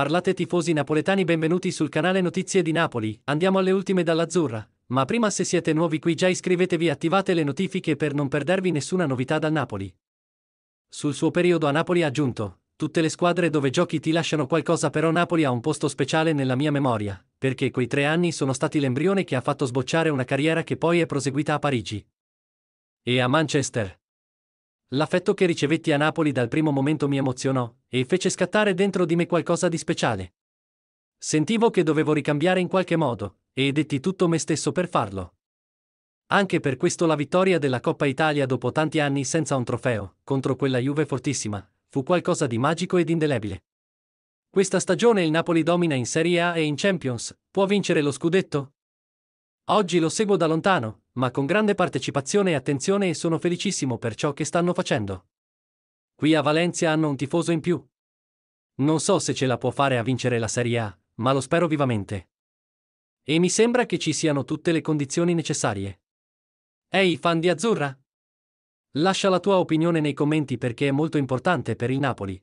Parlate tifosi napoletani benvenuti sul canale Notizie di Napoli, andiamo alle ultime dall'Azzurra. Ma prima se siete nuovi qui già iscrivetevi e attivate le notifiche per non perdervi nessuna novità dal Napoli. Sul suo periodo a Napoli ha aggiunto, tutte le squadre dove giochi ti lasciano qualcosa però Napoli ha un posto speciale nella mia memoria, perché quei tre anni sono stati l'embrione che ha fatto sbocciare una carriera che poi è proseguita a Parigi. E a Manchester. L'affetto che ricevetti a Napoli dal primo momento mi emozionò e fece scattare dentro di me qualcosa di speciale. Sentivo che dovevo ricambiare in qualche modo, e detti tutto me stesso per farlo. Anche per questo la vittoria della Coppa Italia dopo tanti anni senza un trofeo, contro quella Juve fortissima, fu qualcosa di magico ed indelebile. Questa stagione il Napoli domina in Serie A e in Champions, può vincere lo scudetto? Oggi lo seguo da lontano, ma con grande partecipazione e attenzione e sono felicissimo per ciò che stanno facendo. Qui a Valencia hanno un tifoso in più. Non so se ce la può fare a vincere la Serie A, ma lo spero vivamente. E mi sembra che ci siano tutte le condizioni necessarie. Ehi, fan di Azzurra? Lascia la tua opinione nei commenti perché è molto importante per il Napoli,